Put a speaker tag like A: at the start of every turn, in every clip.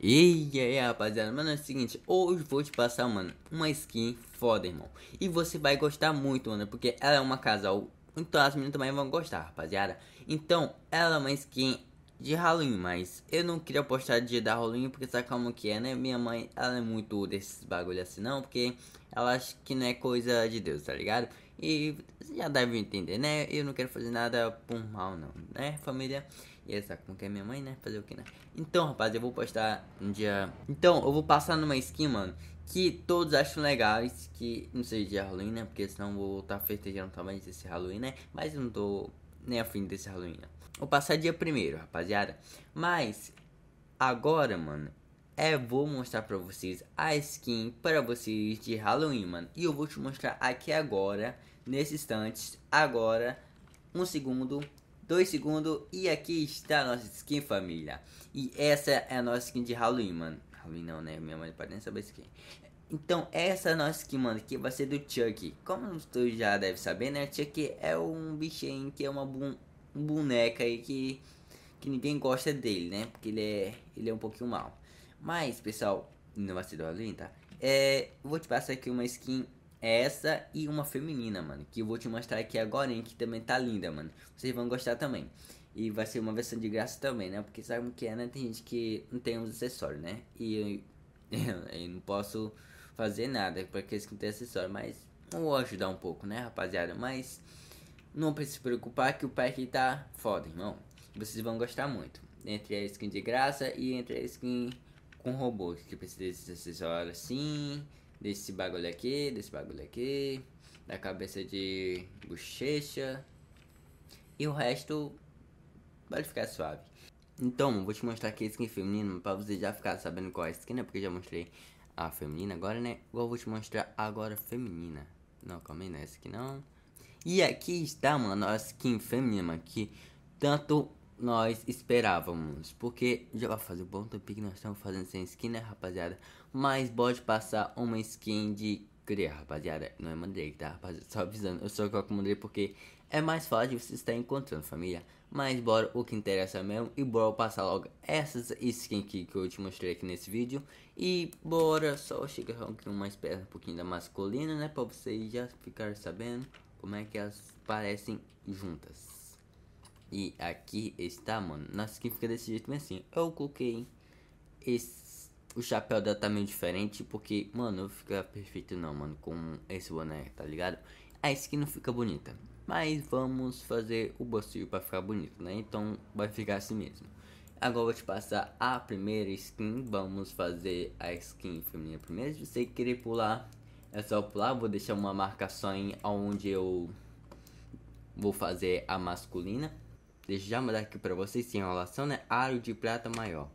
A: E aí rapaziada, mano é o seguinte, hoje vou te passar, mano, uma skin foda, irmão E você vai gostar muito, mano, porque ela é uma casal Então as meninas também vão gostar, rapaziada Então, ela é uma skin de Halloween, mas eu não queria postar dia da Halloween porque sabe como que é, né? Minha mãe, ela é muito desses bagulho assim não, porque ela acha que não é coisa de Deus, tá ligado? E já deve entender, né? Eu não quero fazer nada por mal não, né, família? E essa com que é minha mãe, né? Fazer o que, né? Então, rapaz, eu vou postar um dia. Então, eu vou passar numa skin, mano, que todos acham legais, que não seja de Halloween, né? Porque senão eu vou estar tá festejando também esse Halloween, né? Mas eu não tô nem afim desse Halloween, não. Vou passar dia primeiro, rapaziada. Mas, agora, mano, é, vou mostrar pra vocês a skin para vocês de Halloween, mano. E eu vou te mostrar aqui agora, nesse instante, agora, um segundo, 2 segundos e aqui está a nossa skin família. E essa é a nossa skin de Halloween, mano. Halloween não, né? Minha mãe pode nem saber skin. Então, essa é nossa skin, mano, que vai ser do Chuck. Como tu já deve saber, né? Chuck é um bichinho que é uma boneca aí que, que ninguém gosta dele, né? Porque ele é, ele é um pouquinho mal. Mas, pessoal, não vai ser do Halloween, tá? É, vou te passar aqui uma skin essa e uma feminina, mano, que eu vou te mostrar aqui agora, hein, que também tá linda, mano. Vocês vão gostar também. E vai ser uma versão de graça também, né? Porque sabe o que é, né? Tem gente que não tem uns acessórios, né? E eu, eu, eu não posso fazer nada para aqueles que não têm acessório, mas vou ajudar um pouco, né, rapaziada? Mas não precisa se preocupar que o pack tá foda, irmão. Vocês vão gostar muito. Entre a skin de graça e entre a skin com robô, que precisa desses acessórios assim desse bagulho aqui, desse bagulho aqui, da cabeça de bochecha. E o resto vai ficar suave. Então, vou te mostrar aqui a skin feminina pra você já ficar sabendo qual é a skin, né? Porque já mostrei a feminina agora, né? Eu vou te mostrar agora a feminina. Não, calma aí, não é essa aqui não. E aqui está, mano, a skin feminina, aqui tanto nós esperávamos. Porque já vai fazer um bom tempo que nós estamos fazendo sem skin, né, rapaziada? Mas pode passar uma skin de criar, rapaziada. Não é Mandrake, tá, rapaziada? Só avisando, eu só coloco Mandrake porque é mais fácil você estar encontrando, família. Mas bora o que interessa mesmo e bora passar logo essas skins aqui que eu te mostrei aqui nesse vídeo. E bora só chegar aqui uma espécie um pouquinho da masculina, né? Pra vocês já ficarem sabendo como é que elas parecem juntas. E aqui está, mano. Nossa, que fica desse jeito mesmo assim. Eu coloquei esse, o chapéu dela tá meio diferente. Porque, mano, não fica perfeito não, mano. Com esse boné, tá ligado? A skin não fica bonita. Mas vamos fazer o bocinho pra ficar bonito, né? Então vai ficar assim mesmo. Agora vou te passar a primeira skin. Vamos fazer a skin feminina primeiro. Se você querer pular, é só pular. Vou deixar uma marcação onde eu vou fazer a masculina. Deixa eu já mandar aqui pra vocês, sem enrolação, né? Aro de prata maior.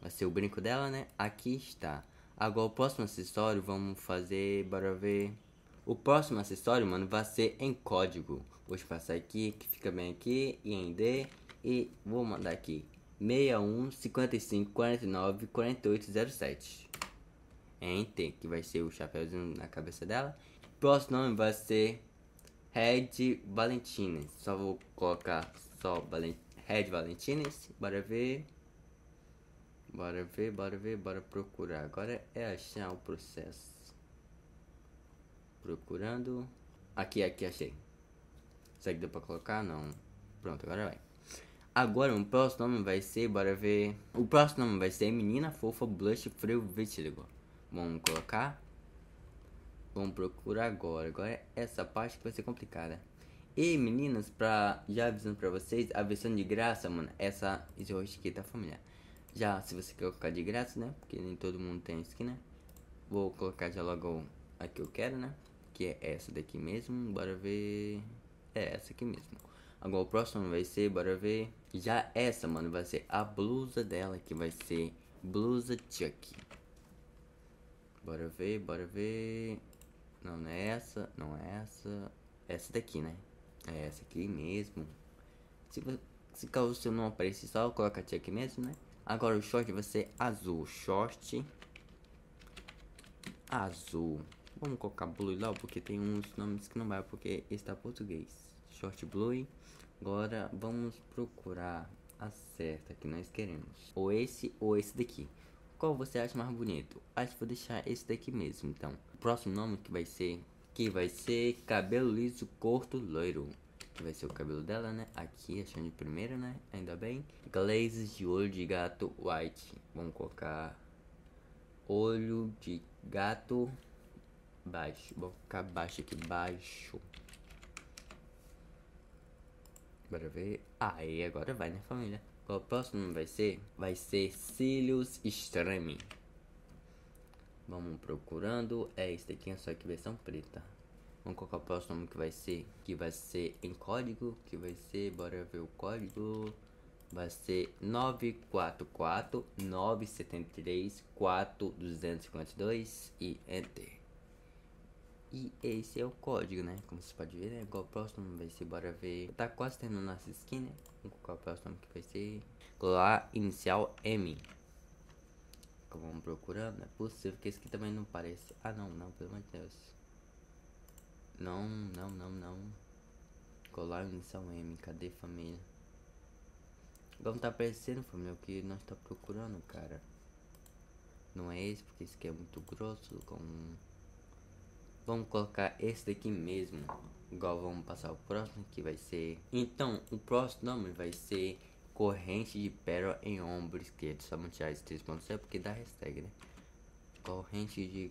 A: Vai ser o brinco dela, né? Aqui está. Agora o próximo acessório, vamos fazer, bora ver. O próximo acessório, mano, vai ser em código. Vou passar aqui, que fica bem aqui, e em D. E vou mandar aqui, 61 55 49 48 07. Enter, que vai ser o chapéuzinho na cabeça dela. Próximo nome vai ser Red Valentina. Só vou colocar só Valent Red Valentines. Bora ver. Bora ver, bora ver, bora procurar. Agora é achar o processo. Procurando. Aqui, aqui, achei. Será que deu pra colocar? Não. Pronto, agora vai. Agora o próximo nome vai ser, bora ver. O próximo nome vai ser Menina Fofa Blush Frio Vitiligo. Vamos colocar. Vamos procurar agora. Agora é essa parte vai ser complicada. E meninas, pra, já avisando pra vocês, a versão de graça, mano, essa Isoroshi aqui tá familiar. Já se você quer colocar de graça, né? Porque nem todo mundo tem skin, né? Vou colocar já logo a que eu quero, né? Que é essa daqui mesmo. Bora ver. É essa aqui mesmo. Agora o próximo vai ser, bora ver. Já essa, mano, vai ser a blusa dela, que vai ser blusa Chuck. Bora ver, bora ver. Não, não é essa, não é essa. Essa daqui, né? É essa aqui mesmo. Se, se caso seu não aparecer só, coloca aqui mesmo, né? Agora o short vai ser azul. Short azul. Vamos colocar blue lá, porque tem uns nomes que não vai, porque está português. Short blue. Agora vamos procurar a certa que nós queremos. Ou esse ou esse daqui. Qual você acha mais bonito? Acho que vou deixar esse daqui mesmo, então. O próximo nome que vai ser que vai ser cabelo liso, curto, loiro. Que vai ser o cabelo dela, né? Aqui, achando de primeira, né? Ainda bem. Glazes de olho de gato white. Vamos colocar olho de gato baixo. Vou colocar baixo aqui, baixo. Bora ver. Aí, ah, agora vai, né, família? O próximo vai ser? Vai ser cílios extreme. Vamos procurando. É este aqui, é só que versão preta. Vamos colocar o próximo que vai ser. Que vai ser em código. Que vai ser. Bora ver o código. Vai ser 944 973 4252 e Enter. E esse é o código, né? Como você pode ver, né? Qual o próximo vai ser? Bora ver. Tá quase tendo nossa skin, né? Vamos colocar o próximo que vai ser. lá inicial M que procurando, é possível que esse aqui também não pareça. Ah, não, não, pelo amor de Deus. Não, não, não, não. Colar Unição M, cadê família? Vamos tá aparecendo, família, o que nós tá procurando, cara. Não é esse, porque esse aqui é muito grosso, com... Vamos colocar esse daqui mesmo. Igual vamos passar o próximo, que vai ser... Então, o próximo nome vai ser corrente de pérola em ombro esquerdo. Sabotear três pontos é porque dá hashtag, né? Corrente de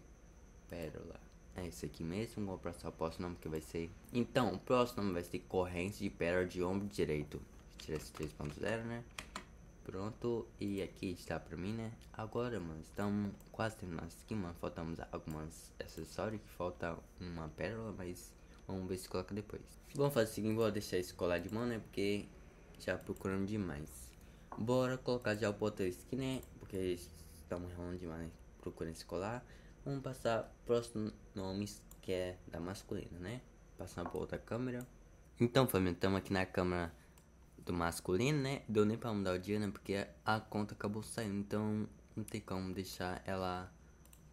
A: pérola. É esse aqui mesmo, vou passar o próximo nome que vai ser. Então, o próximo nome vai ser corrente de pérola de ombro direito. Tirar esse 3.0, né? Pronto, e aqui está pra mim, né? Agora, mano, estamos quase terminando aqui, mano. Faltamos algumas acessórios, que falta uma pérola, mas vamos ver se coloca depois. Vamos fazer o seguinte, vou deixar isso colar de mão, né? Porque já procurando demais. Bora colocar já o botão que nem. Porque estamos estão errando demais procurando escolar. Vamos passar próximo nomes que é da masculina, né? Passar por outra câmera. Então, família, estamos aqui na câmera do masculino, né? Deu nem pra mudar o dia, né? Porque a conta acabou saindo, então não tem como deixar ela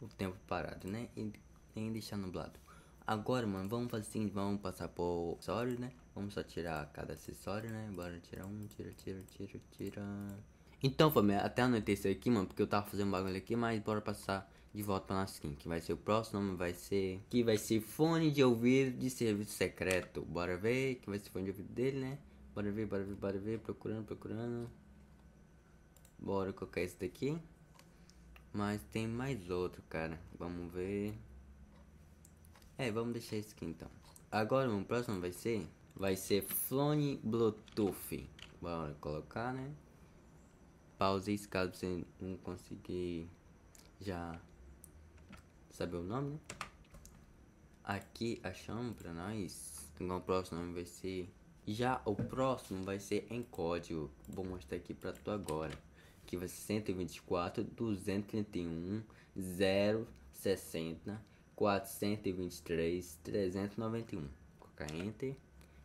A: o tempo parado, né? E nem deixar nublado. Agora, mano, vamos fazer assim, vamos passar por acessórios, né? Vamos só tirar cada acessório, né? Bora tirar um, tira, tira, tira, tira. Então, família, até isso aqui, mano, porque eu tava fazendo bagulho aqui, mas bora passar de volta pra nossa skin, que vai ser o próximo vai ser... Que vai ser fone de ouvido de serviço secreto. Bora ver, que vai ser fone de ouvido dele, né? Bora ver, bora ver, bora ver, procurando, procurando. Bora colocar esse daqui. Mas tem mais outro, cara. Vamos ver. É, vamos deixar esse aqui, então. Agora, o próximo vai ser vai ser Flone Bluetooth. Bora colocar, né? Pause isso caso você não conseguir já saber o nome, né? Aqui achamos pra nós. Então o próximo nome vai ser. Já o próximo vai ser em código. Vou mostrar aqui pra tu agora. Que vai ser 124 231 060 423 391. Colocar enter.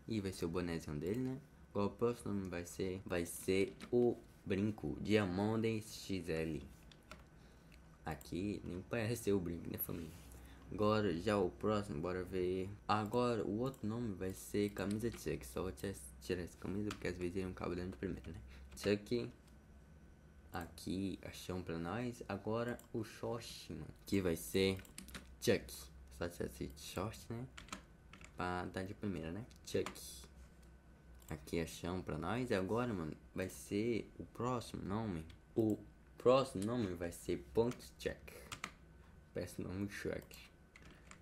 A: E vai ser o bonézão dele, né? Qual o próximo nome vai ser? Vai ser o brinco Diamondes XL. Aqui nem parece ser o brinco, né, família? Agora, já o próximo, bora ver. Agora, o outro nome vai ser camisa Chuck. Só vou tirar essa camisa porque às vezes ele não cabe dentro de primeiro, né? Chuck. Aqui, achou pra nós. Agora, o short, mano. Que vai ser Chuck. Só tirar esse short, né? pra tá de primeira, né? Chuck. Aqui é chão pra nós. E agora, mano, vai ser o próximo nome. O próximo nome vai ser Pontiac. Chuck peço nome Shrek.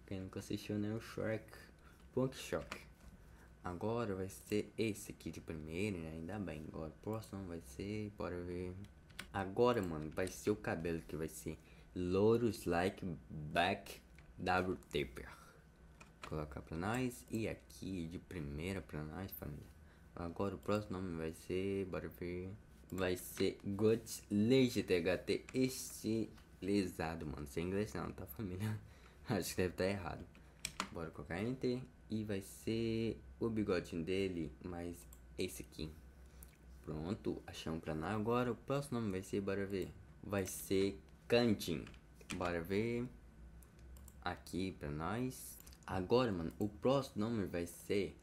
A: Quem nunca assistiu, né? O Shrek. Punk Shock. Agora vai ser esse aqui de primeiro, né? Ainda bem. Agora o próximo vai ser. Bora ver. Agora, mano, vai ser o cabelo que vai ser Louros Like Back W Taper colocar pra nós. E aqui de primeira pra nós, família. Agora o próximo nome vai ser. Bora ver. Vai ser Got THT estilizado, mano. Sem inglês não, tá família? Acho que deve estar tá errado. Bora colocar Enter. E vai ser o bigode dele, mas esse aqui. Pronto, achamos pra nós. Agora o próximo nome vai ser, bora ver. Vai ser Kanjin. Bora ver aqui pra nós. Agora, mano, o próximo nome vai ser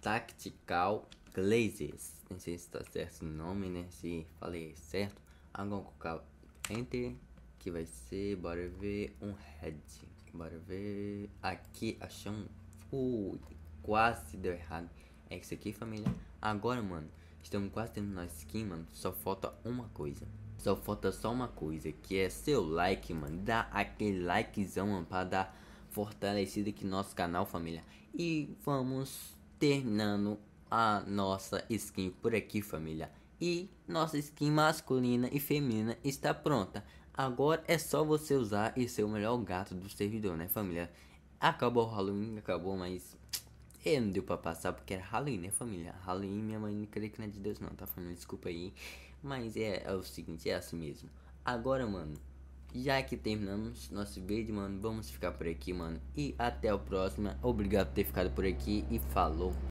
A: Tactical Glazes. Não sei se tá certo o nome, né? Se falei certo. Agora vou colocar Enter, que vai ser, bora ver, um head. Bora ver, aqui, achamos, ui, quase deu errado. É isso aqui, família. Agora, mano, estamos quase tendo nosso skin, mano. Só falta uma coisa. Só falta só uma coisa, que é seu like, mano. Dá aquele likezão, mano, pra dar fortalecida aqui no nosso canal, família. E vamos terminando a nossa skin por aqui, família. E nossa skin masculina e feminina está pronta. Agora é só você usar e ser o melhor gato do servidor, né, família? Acabou o Halloween, acabou, mas... E não deu pra passar porque era Halloween, né, família? Halloween, minha mãe não crê que não é de Deus não, tá, família? Desculpa aí. Mas é, é o seguinte, é assim mesmo. Agora, mano, já que terminamos nosso vídeo, mano, vamos ficar por aqui, mano. E até o próximo. Obrigado por ter ficado por aqui e falou.